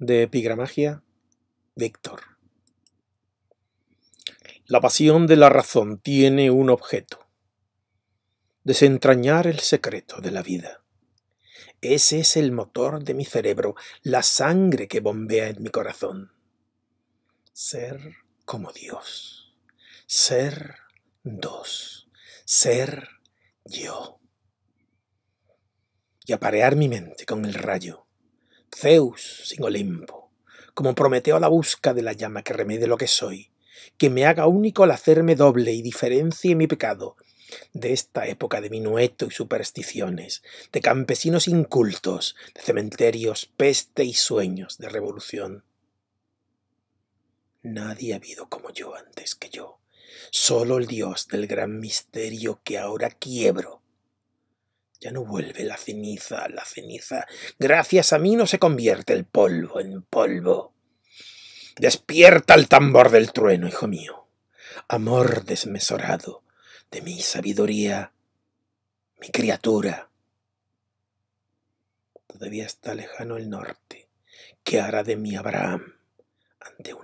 de Epigramagia, Víctor. La pasión de la razón tiene un objeto. Desentrañar el secreto de la vida. Ese es el motor de mi cerebro, la sangre que bombea en mi corazón. Ser como Dios. Ser dos. Ser yo. Y aparear mi mente con el rayo Zeus sin Olimpo, como Prometeo a la busca de la llama que remede lo que soy, que me haga único al hacerme doble y diferencie mi pecado de esta época de minueto y supersticiones, de campesinos incultos, de cementerios, peste y sueños de revolución. Nadie ha habido como yo antes que yo, solo el Dios del gran misterio que ahora quiebro ya no vuelve la ceniza, la ceniza. Gracias a mí no se convierte el polvo en polvo. Despierta el tambor del trueno, hijo mío. Amor desmesorado de mi sabiduría, mi criatura. Todavía está lejano el norte. ¿Qué hará de mi Abraham ante